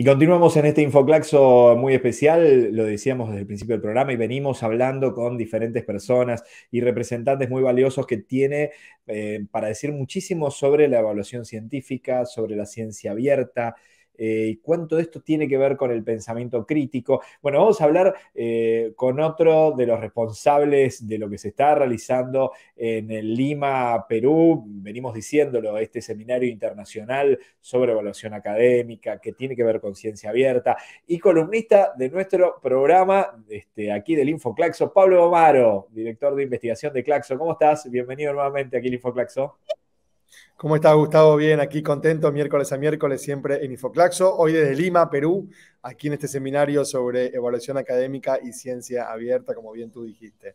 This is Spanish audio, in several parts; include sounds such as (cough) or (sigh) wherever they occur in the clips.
Y continuamos en este Infoclaxo muy especial, lo decíamos desde el principio del programa, y venimos hablando con diferentes personas y representantes muy valiosos que tiene eh, para decir muchísimo sobre la evaluación científica, sobre la ciencia abierta, y eh, cuánto de esto tiene que ver con el pensamiento crítico. Bueno, vamos a hablar eh, con otro de los responsables de lo que se está realizando en Lima, Perú. Venimos diciéndolo, este seminario internacional sobre evaluación académica que tiene que ver con ciencia abierta y columnista de nuestro programa este, aquí del InfoClaxo, Pablo Omaro, director de investigación de Claxo. ¿Cómo estás? Bienvenido nuevamente aquí al InfoClaxo. ¿Cómo estás, Gustavo? Bien, aquí contento, miércoles a miércoles, siempre en Infoclaxo. Hoy desde Lima, Perú, aquí en este seminario sobre evaluación académica y ciencia abierta, como bien tú dijiste.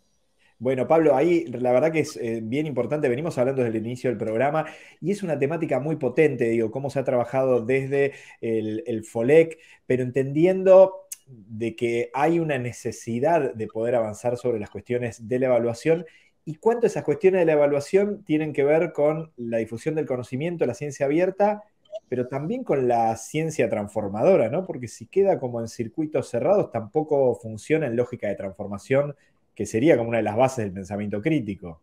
Bueno, Pablo, ahí la verdad que es eh, bien importante, venimos hablando desde el inicio del programa y es una temática muy potente, digo, cómo se ha trabajado desde el, el FOLEC, pero entendiendo de que hay una necesidad de poder avanzar sobre las cuestiones de la evaluación y cuánto esas cuestiones de la evaluación tienen que ver con la difusión del conocimiento, la ciencia abierta, pero también con la ciencia transformadora, ¿no? Porque si queda como en circuitos cerrados, tampoco funciona en lógica de transformación, que sería como una de las bases del pensamiento crítico.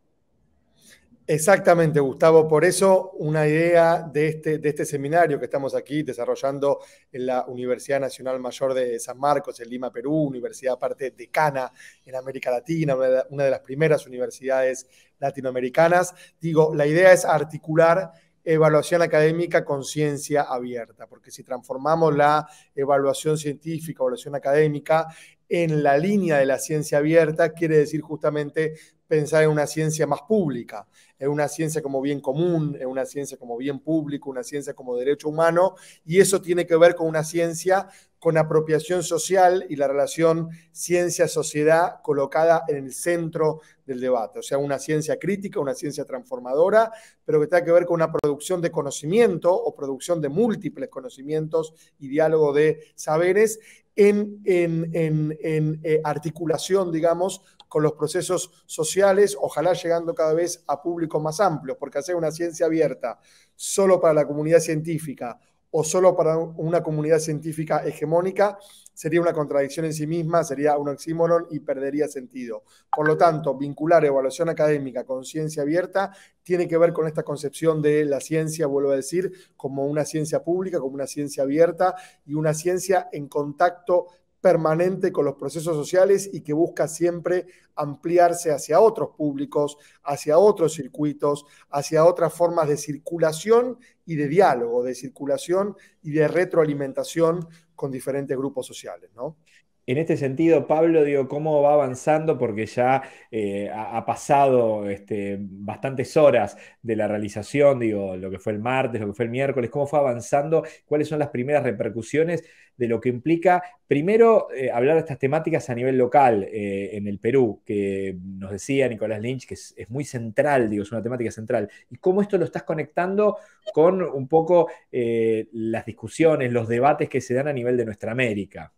Exactamente, Gustavo. Por eso una idea este, de este, seminario que estamos aquí desarrollando en la Universidad Nacional Mayor de San Marcos, en Lima, Perú, universidad aparte decana en América Latina, una de las primeras universidades latinoamericanas. Digo, la idea es articular evaluación académica con ciencia abierta, porque si transformamos la evaluación científica, evaluación académica, en la línea de la ciencia abierta, quiere decir justamente pensar en una ciencia más pública, es una ciencia como bien común, es una ciencia como bien público, una ciencia como derecho humano, y eso tiene que ver con una ciencia con apropiación social y la relación ciencia-sociedad colocada en el centro del debate. O sea, una ciencia crítica, una ciencia transformadora, pero que está que ver con una producción de conocimiento o producción de múltiples conocimientos y diálogo de saberes en, en, eh, articulación, digamos, con los procesos sociales, ojalá llegando cada vez a públicos más amplios, porque hacer una ciencia abierta solo para la comunidad científica o solo para una comunidad científica hegemónica sería una contradicción en sí misma, sería un oxímoron y perdería sentido. Por lo tanto, vincular evaluación académica con ciencia abierta tiene que ver con esta concepción de la ciencia, vuelvo a decir, como una ciencia pública, como una ciencia abierta y una ciencia en contacto permanente con los procesos sociales y que busca siempre ampliarse hacia otros públicos, hacia otros circuitos, hacia otras formas de circulación y de diálogo, de circulación y de retroalimentación con diferentes grupos sociales, ¿no? En este sentido, Pablo, digo, ¿cómo va avanzando? Porque ya eh, ha, pasado este, bastantes horas de la realización, digo, lo que fue el martes, lo que fue el miércoles, ¿cómo fue avanzando? ¿Cuáles son las primeras repercusiones de lo que implica, primero, eh, hablar de estas temáticas a nivel local eh, en el Perú, que nos decía Nicolás Lynch que es, es, muy central, digo, es una temática central? ¿Y cómo esto lo estás conectando con un poco las discusiones, los debates que se dan a nivel de nuestra América?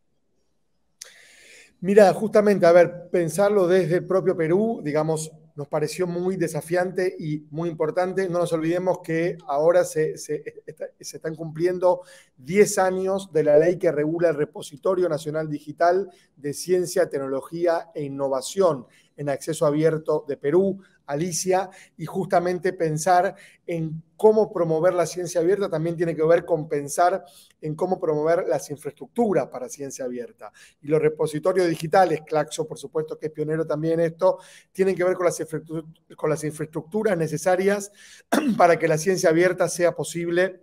Mira, justamente, a ver, pensarlo desde el propio Perú, digamos, nos pareció muy desafiante y muy importante. No nos olvidemos que ahora se, están cumpliendo 10 años de la ley que regula el Repositorio Nacional Digital de Ciencia, Tecnología e Innovación en acceso abierto de Perú. Alicia, y justamente pensar en cómo promover la ciencia abierta también tiene que ver con pensar en cómo promover las infraestructuras para ciencia abierta. Y los repositorios digitales, Claxo por supuesto que es pionero también en esto, tienen que ver con las, con las infraestructuras necesarias (clears throat) para que la ciencia abierta sea posible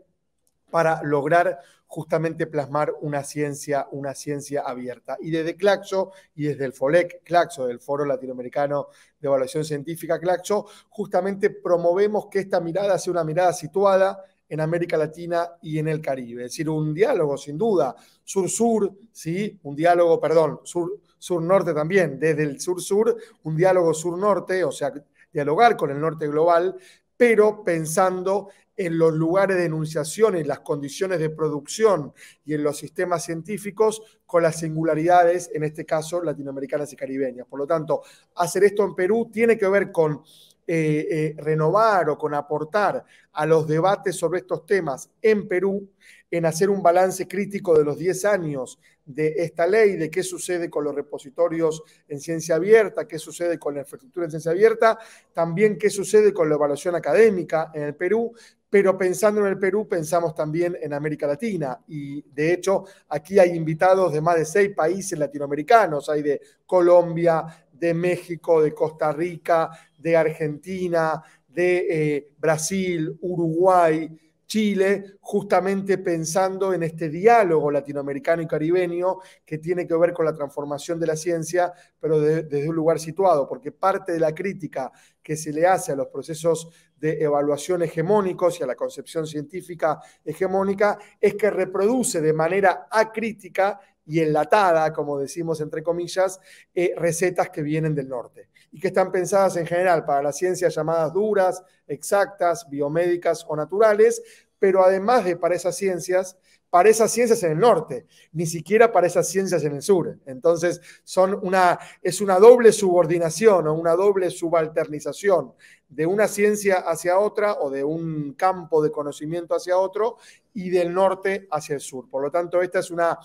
para lograr justamente plasmar una ciencia, una ciencia abierta. Y desde Claxo y desde el FOLEC, Claxo, del Foro Latinoamericano de Evaluación Científica, Claxo, justamente promovemos que esta mirada sea una mirada situada en América Latina y en el Caribe. Es decir, un diálogo, sin duda, sur-sur, ¿sí? Un diálogo, perdón, sur-norte también, desde el sur-sur, un diálogo sur-norte, o sea, dialogar con el norte global, pero pensando en los lugares de enunciación, en las condiciones de producción y en los sistemas científicos con las singularidades, en este caso, latinoamericanas y caribeñas. Por lo tanto, hacer esto en Perú tiene que ver con eh, eh, renovar o con aportar a los debates sobre estos temas en Perú, en hacer un balance crítico de los 10 años de esta ley, de qué sucede con los repositorios en ciencia abierta, qué sucede con la infraestructura en ciencia abierta, también qué sucede con la evaluación académica en el Perú, pero pensando en el Perú, pensamos también en América Latina. Y de hecho, aquí hay invitados de más de seis países latinoamericanos. Hay de Colombia, de México, de Costa Rica, de Argentina, de eh, Brasil, Uruguay, Chile, justamente pensando en este diálogo latinoamericano y caribeño que tiene que ver con la transformación de la ciencia, pero desde un lugar situado, porque parte de la crítica que se le hace a los procesos de evaluación hegemónicos y a la concepción científica hegemónica es que reproduce de manera acrítica y enlatada, como decimos entre comillas, eh, recetas que vienen del norte y que están pensadas en general para las ciencias llamadas duras, exactas, biomédicas o naturales, pero además de para esas ciencias, para esas ciencias en el norte, ni siquiera para esas ciencias en el sur. Entonces, son una, es una doble subordinación o una doble subalternización de una ciencia hacia otra o de un campo de conocimiento hacia otro y del norte hacia el sur. Por lo tanto, esta es una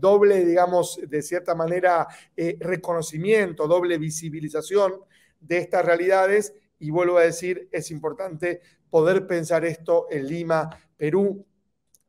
doble, digamos, de cierta manera, eh, reconocimiento, doble visibilización de estas realidades. Y vuelvo a decir, es importante poder pensar esto en Lima, Perú,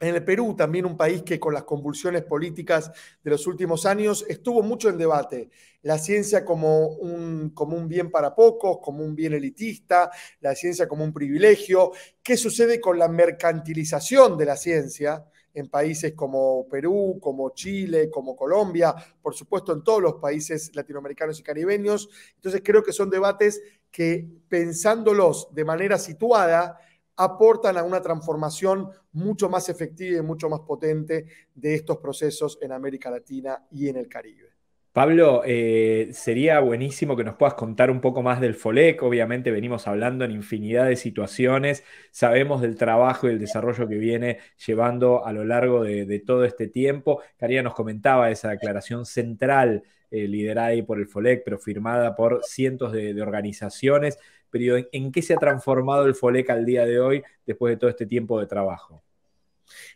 en el Perú, también un país que con las convulsiones políticas de los últimos años estuvo mucho en debate. La ciencia como un, como un bien para pocos, como un bien elitista, la ciencia como un privilegio. ¿Qué sucede con la mercantilización de la ciencia? en países como Perú, como Chile, como Colombia, por supuesto en todos los países latinoamericanos y caribeños. Entonces creo que son debates que pensándolos de manera situada aportan a una transformación mucho más efectiva y mucho más potente de estos procesos en América Latina y en el Caribe. Pablo, eh, sería buenísimo que nos puedas contar un poco más del FOLEC. Obviamente venimos hablando en infinidad de situaciones, sabemos del trabajo y el desarrollo que viene llevando a lo largo de, todo este tiempo. Caría nos comentaba esa declaración central eh, liderada ahí por el FOLEC, pero firmada por cientos de, organizaciones. Pero ¿en, ¿en, qué se ha transformado el FOLEC al día de hoy después de todo este tiempo de trabajo?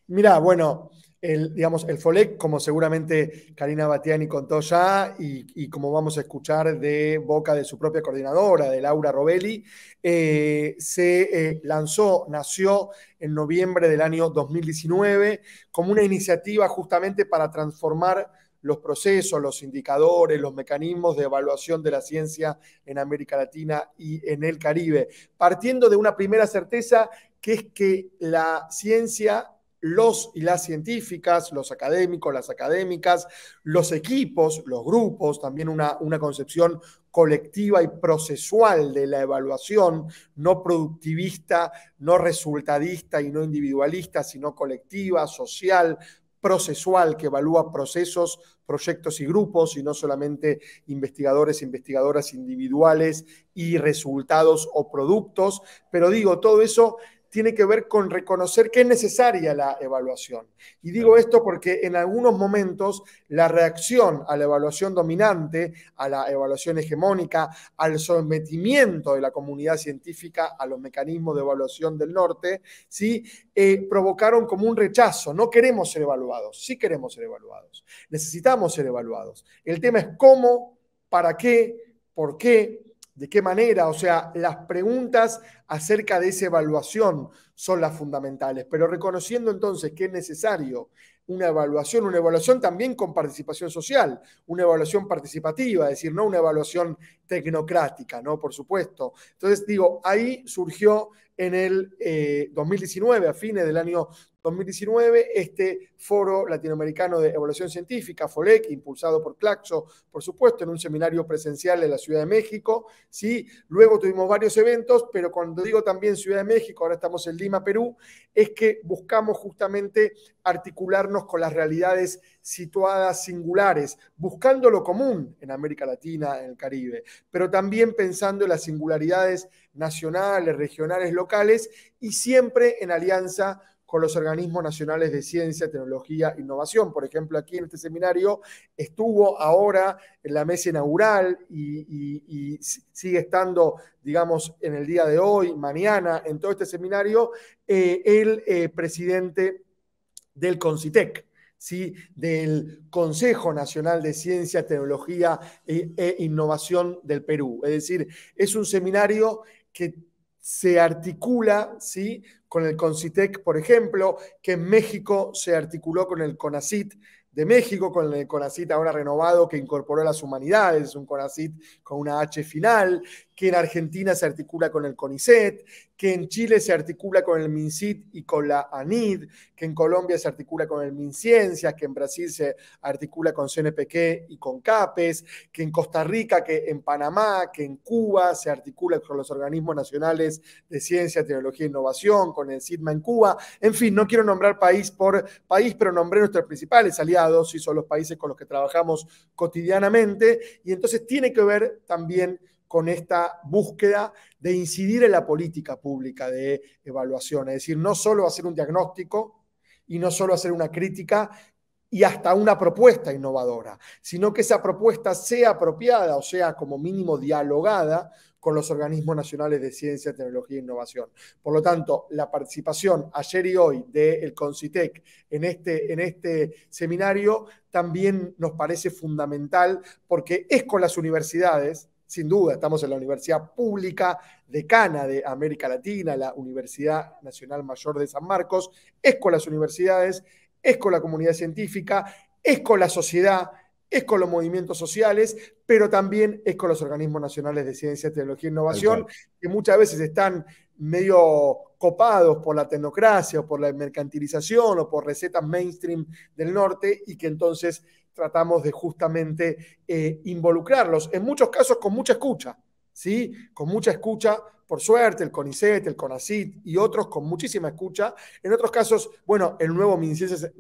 Mira, bueno, el, digamos, Folec, como seguramente Karina Batiani contó ya, y, como vamos a escuchar de boca de su propia coordinadora, de Laura Robelli, eh, se eh, lanzó, nació en noviembre del año 2019 como una iniciativa justamente para transformar los procesos, los indicadores, los mecanismos de evaluación de la ciencia en América Latina y en el Caribe, partiendo de una primera certeza que es que la ciencia los y las científicas, los académicos, las académicas, los equipos, los grupos, también una, una concepción colectiva y procesual de la evaluación, no productivista, no resultadista y no individualista, sino colectiva, social, procesual que evalúa procesos, proyectos y grupos, y no solamente investigadores, investigadoras individuales y resultados o productos. Pero digo, todo eso tiene que ver con reconocer que es necesaria la evaluación. Y digo esto porque en algunos momentos la reacción a la evaluación dominante, a la evaluación hegemónica, al sometimiento de la comunidad científica a los mecanismos de evaluación del norte, ¿sí? Eh, provocaron como un rechazo. No queremos ser evaluados, sí queremos ser evaluados, necesitamos ser evaluados. El tema es cómo, para qué, por qué, ¿De qué manera? O sea, las preguntas acerca de esa evaluación son las fundamentales, pero reconociendo entonces que es necesario una evaluación, una evaluación también con participación social, una evaluación participativa, es decir, no una evaluación tecnocrática, ¿no? Por supuesto. Entonces, digo, ahí surgió en el 2019, eh, a fines del año 2019, este foro latinoamericano de evaluación científica, FOLEC, impulsado por Claxo, por supuesto, en un seminario presencial en la Ciudad de México, ¿sí? Luego tuvimos varios eventos, pero cuando digo también Ciudad de México, ahora estamos en Lima, Perú, es que buscamos justamente articularnos con las realidades situadas singulares, buscando lo común en América Latina, en el Caribe, pero también pensando en las singularidades nacionales, regionales, locales y siempre en alianza con los organismos nacionales de ciencia, tecnología, e innovación. Por ejemplo, aquí en este seminario estuvo ahora en la mesa inaugural y, sigue estando, digamos, en el día de hoy, mañana, en todo este seminario, eh, el eh, presidente del CONCITEC. ¿Sí? del Consejo Nacional de Ciencia, Tecnología eh, e Innovación del Perú. Es decir, es un seminario que se articula ¿sí? con el CONCITEC, por ejemplo, que en México se articuló con el CONACIT de México, con el CONACIT ahora renovado que incorporó las humanidades, un CONACIT con una H final, que en Argentina se articula con el CONICET, que en Chile se articula con el MinCIT y con la ANID, que en Colombia se articula con el MinCiencias, que en Brasil se articula con CNPq y con CAPES, que en Costa Rica, que en Panamá, que en Cuba se articula con los organismos nacionales de ciencia, tecnología e innovación, con el SIDMA en Cuba. En fin, no quiero nombrar país por país, pero nombré nuestros principales aliados y son los países con los que trabajamos cotidianamente. Y entonces tiene que ver también con esta búsqueda de incidir en la política pública de evaluación, es decir, no solo hacer un diagnóstico y no solo hacer una crítica y hasta una propuesta innovadora, sino que esa propuesta sea apropiada, o sea, como mínimo dialogada con los organismos nacionales de ciencia, tecnología e innovación. Por lo tanto, la participación ayer y hoy del CONCITEC en este, en este seminario también nos parece fundamental porque es con las universidades sin duda, estamos en la Universidad Pública Decana de América Latina, la Universidad Nacional Mayor de San Marcos, es con las universidades, es con la comunidad científica, es con la sociedad, es con los movimientos sociales, pero también es con los organismos nacionales de ciencia, tecnología e innovación, que muchas veces están medio copados por la tecnocracia o por la mercantilización o por recetas mainstream del norte y que entonces tratamos de justamente eh, involucrarlos, en muchos casos con mucha escucha, ¿sí? Con mucha escucha, por suerte, el CONICET, el CONACIT y otros con muchísima escucha. En otros casos, bueno, el nuevo MinCiencias,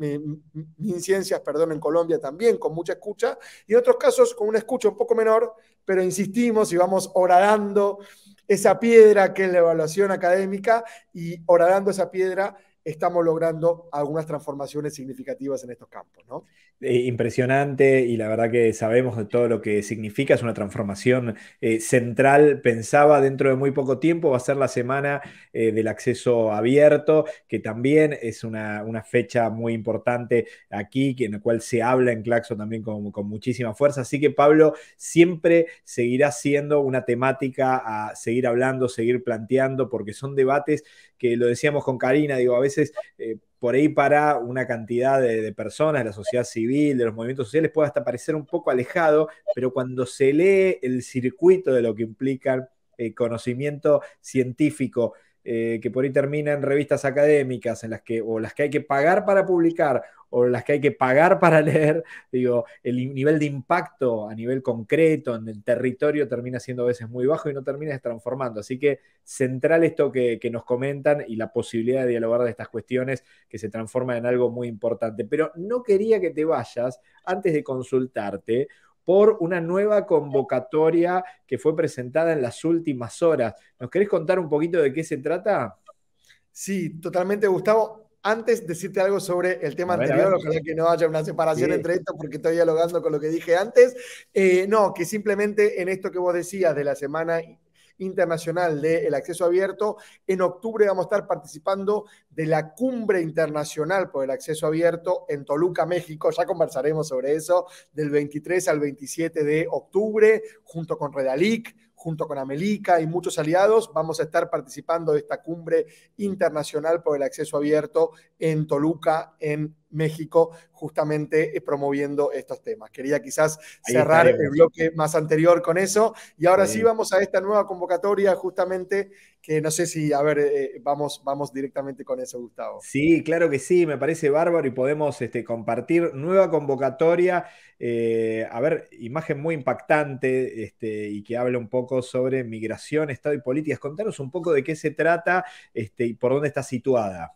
MinCiencias perdón, en Colombia también con mucha escucha. Y en otros casos con una escucha un poco menor, pero insistimos y vamos horadando esa piedra que es la evaluación académica y horadando esa piedra estamos logrando algunas transformaciones significativas en estos campos, ¿no? Eh, impresionante y la verdad que sabemos de todo lo que significa, es una transformación eh, central, pensaba dentro de muy poco tiempo, va a ser la semana eh, del acceso abierto, que también es una, fecha muy importante aquí, en la cual se habla en Claxo también con, con muchísima fuerza, así que Pablo siempre seguirá siendo una temática a seguir hablando, seguir planteando, porque son debates que lo decíamos con Karina, digo, a veces eh, por ahí para una cantidad de, personas, de la sociedad civil, de los movimientos sociales, puede hasta parecer un poco alejado, pero cuando se lee el circuito de lo que implican el eh, conocimiento científico, eh, que por ahí termina en revistas académicas, en las que, o las que hay que pagar para publicar, o las que hay que pagar para (laughs) leer, digo, el nivel de impacto a nivel concreto en el territorio termina siendo a veces muy bajo y no termina transformando. Así que central esto que, que nos comentan y la posibilidad de dialogar de estas cuestiones que se transforma en algo muy importante. Pero no quería que te vayas antes de consultarte por una nueva convocatoria que fue presentada en las últimas horas. ¿Nos querés contar un poquito de qué se trata? Sí, totalmente, Gustavo. Antes decirte algo sobre el tema anterior, ojalá que no haya una separación entre esto porque estoy dialogando con lo que dije antes. Eh, no, que simplemente en esto que vos decías de la semana Internacional del el Acceso Abierto. En octubre vamos a estar participando de la Cumbre Internacional por el Acceso Abierto en Toluca, México. Ya conversaremos sobre eso del 23 al 27 de octubre, junto con Redalic, junto con Amelica y muchos aliados, vamos a estar participando de esta cumbre internacional por el acceso abierto en Toluca, en México, justamente eh, promoviendo estos temas. Quería quizás cerrar el bloque más anterior con eso. Y ahora sí. vamos a esta nueva convocatoria, justamente, que no sé si, a ver, eh, eh, vamos, vamos directamente con eso, Gustavo. Sí, claro que sí, me parece bárbaro y podemos este, compartir nueva convocatoria. a ver, imagen muy impactante este, y que habla un poco sobre migración, Estado y políticas. Contanos un poco de qué se trata este, y por dónde está situada.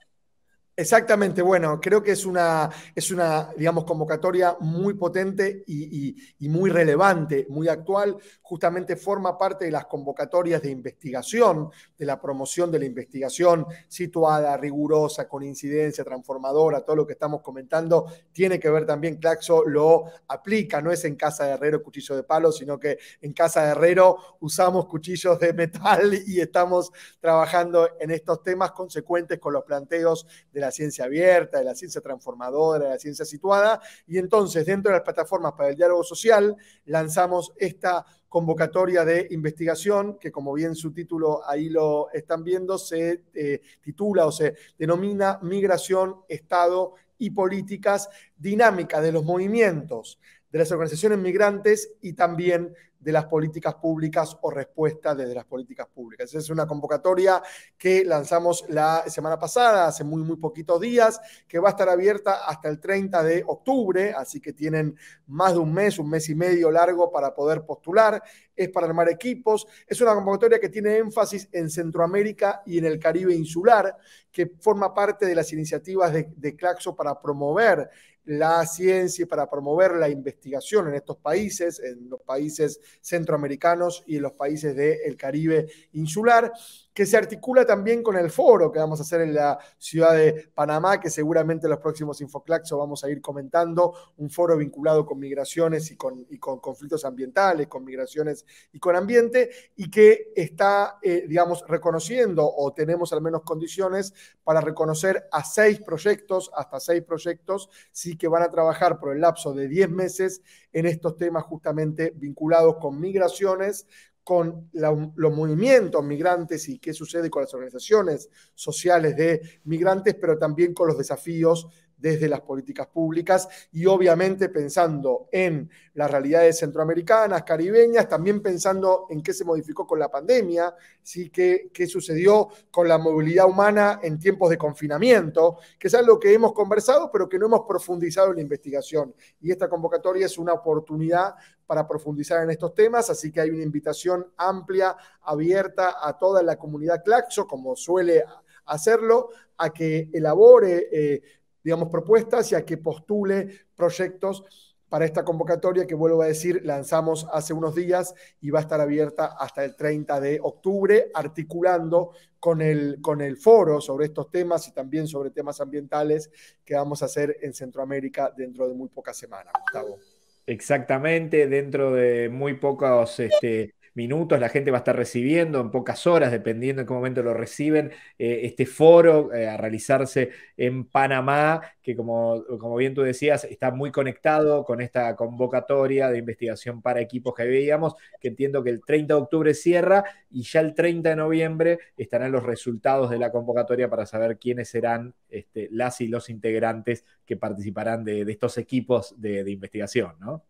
Exactamente, bueno, creo que es una, es una digamos, convocatoria muy potente y, muy relevante, muy actual. Justamente forma parte de las convocatorias de investigación, de la promoción de la investigación situada, rigurosa, con incidencia, transformadora, todo lo que estamos comentando, tiene que ver también, Claxo lo aplica, no es en Casa de Herrero cuchillo de palo, sino que en Casa de Herrero usamos cuchillos de metal y estamos trabajando en estos temas consecuentes con los planteos de la la ciencia abierta, de la ciencia transformadora, de la ciencia situada. Y entonces, dentro de las plataformas para el diálogo social, lanzamos esta convocatoria de investigación que, como bien su título ahí lo están viendo, se eh, titula o se denomina Migración, Estado y Políticas Dinámicas de los Movimientos de las organizaciones migrantes y también de las políticas públicas o respuesta desde las políticas públicas. Es una convocatoria que lanzamos la semana pasada, hace muy, muy poquitos días, que va a estar abierta hasta el 30 de octubre, así que tienen más de un mes, un mes y medio largo para poder postular. Es para armar equipos. Es una convocatoria que tiene énfasis en Centroamérica y en el Caribe insular, que forma parte de las iniciativas de, de Claxo para promover la ciencia y para promover la investigación en estos países, en los países centroamericanos y en los países del Caribe insular que se articula también con el foro que vamos a hacer en la ciudad de Panamá, que seguramente en los próximos Infoclaxo vamos a ir comentando, un foro vinculado con migraciones y con, y con conflictos ambientales, con migraciones y con ambiente, y que está, eh, digamos, reconociendo o tenemos al menos condiciones para reconocer a seis proyectos, hasta seis proyectos, sí que van a trabajar por el lapso de 10 meses en estos temas justamente vinculados con migraciones, con los movimientos migrantes y qué sucede con las organizaciones sociales de migrantes, pero también con los desafíos desde las políticas públicas y obviamente pensando en las realidades centroamericanas, caribeñas, también pensando en qué se modificó con la pandemia, ¿sí? qué, qué sucedió con la movilidad humana en tiempos de confinamiento, que es algo que hemos conversado pero que no hemos profundizado en la investigación. Y esta convocatoria es una oportunidad para profundizar en estos temas, así que hay una invitación amplia, abierta a toda la comunidad Claxo, como suele hacerlo, a que elabore eh, digamos, propuestas y a que postule proyectos para esta convocatoria que vuelvo a decir, lanzamos hace unos días y va a estar abierta hasta el 30 de octubre, articulando con el, con el foro sobre estos temas y también sobre temas ambientales que vamos a hacer en Centroamérica dentro de muy pocas semanas, Gustavo. Exactamente, dentro de muy pocas... este, minutos, la gente va a estar recibiendo en pocas horas, dependiendo en qué momento lo reciben, eh, este foro eh, a realizarse en Panamá, que como, como bien tú decías, está muy conectado con esta convocatoria de investigación para equipos que veíamos, que entiendo que el 30 de octubre cierra y ya el 30 de noviembre estarán los resultados de la convocatoria para saber quiénes serán este, las y los integrantes que participarán de, estos equipos de, de investigación, ¿no?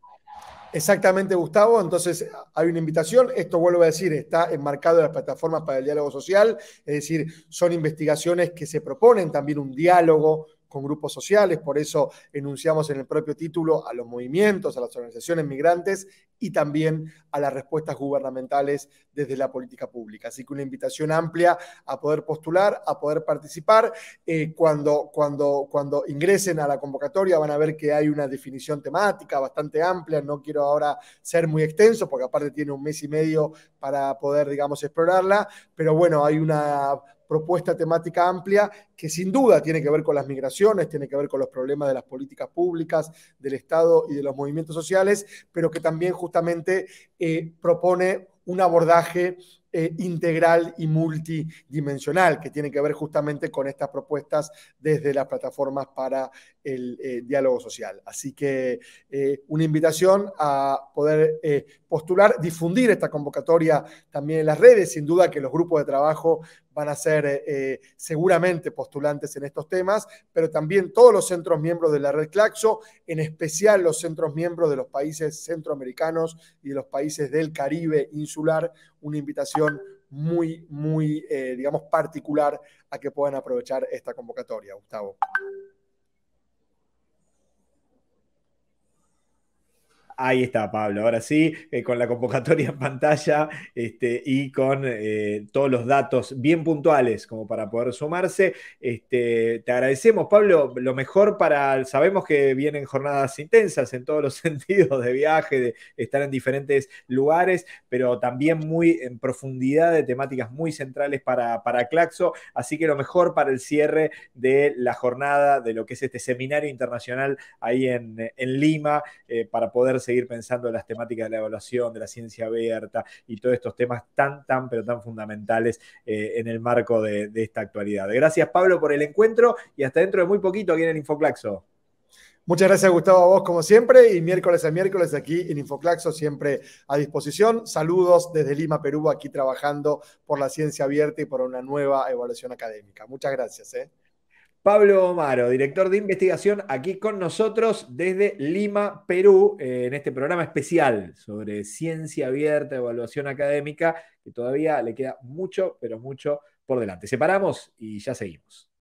Exactamente, Gustavo. Entonces, hay una invitación. Esto vuelvo a decir, está enmarcado en las plataformas para el diálogo social. Es decir, son investigaciones que se proponen también un diálogo con grupos sociales, por eso enunciamos en el propio título a los movimientos, a las organizaciones migrantes y también a las respuestas gubernamentales desde la política pública. Así que una invitación amplia a poder postular, a poder participar. Eh, cuando, cuando, cuando ingresen a la convocatoria van a ver que hay una definición temática bastante amplia. No quiero ahora ser muy extenso porque aparte tiene un mes y medio para poder, digamos, explorarla, pero bueno, hay una propuesta temática amplia que sin duda tiene que ver con las migraciones, tiene que ver con los problemas de las políticas públicas, del Estado y de los movimientos sociales, pero que también justamente eh, propone un abordaje eh, integral y multidimensional, que tiene que ver justamente con estas propuestas desde las plataformas para el eh, diálogo social. Así que eh, una invitación a poder postular, difundir esta convocatoria también en las redes, sin duda que los grupos de trabajo van a ser seguramente postulantes en estos temas, pero también todos los centros miembros de la red Claxo, en especial los centros miembros de los países centroamericanos y de los países del Caribe insular, una invitación muy, muy, eh, digamos, particular a que puedan aprovechar esta convocatoria, Gustavo. Ahí está, Pablo. Ahora sí, eh, con la convocatoria en pantalla este, y con eh, todos los datos bien puntuales como para poder sumarse. Este, te agradecemos, Pablo. Lo mejor para. Sabemos que vienen jornadas intensas en todos los (laughs) sentidos de viaje, de estar en diferentes lugares, pero también muy en profundidad de temáticas muy centrales para, para Claxo. Así que lo mejor para el cierre de la jornada de lo que es este seminario internacional ahí en, en Lima eh, para poder seguir pensando en las temáticas de la evaluación, de la ciencia abierta y todos estos temas tan, tan, pero tan fundamentales eh, en el marco de, esta actualidad. Gracias, Pablo, por el encuentro y hasta dentro de muy poquito aquí en el Infoclaxo. Muchas gracias, Gustavo, a vos como siempre. Y miércoles a miércoles aquí en Infoclaxo, siempre a disposición. Saludos desde Lima, Perú, aquí trabajando por la ciencia abierta y por una nueva evaluación académica. Muchas gracias. Eh. Pablo Omaro, director de investigación, aquí con nosotros desde Lima, Perú, eh, en este programa especial sobre ciencia abierta, evaluación académica, que todavía le queda mucho, pero mucho por delante. Separamos y ya seguimos.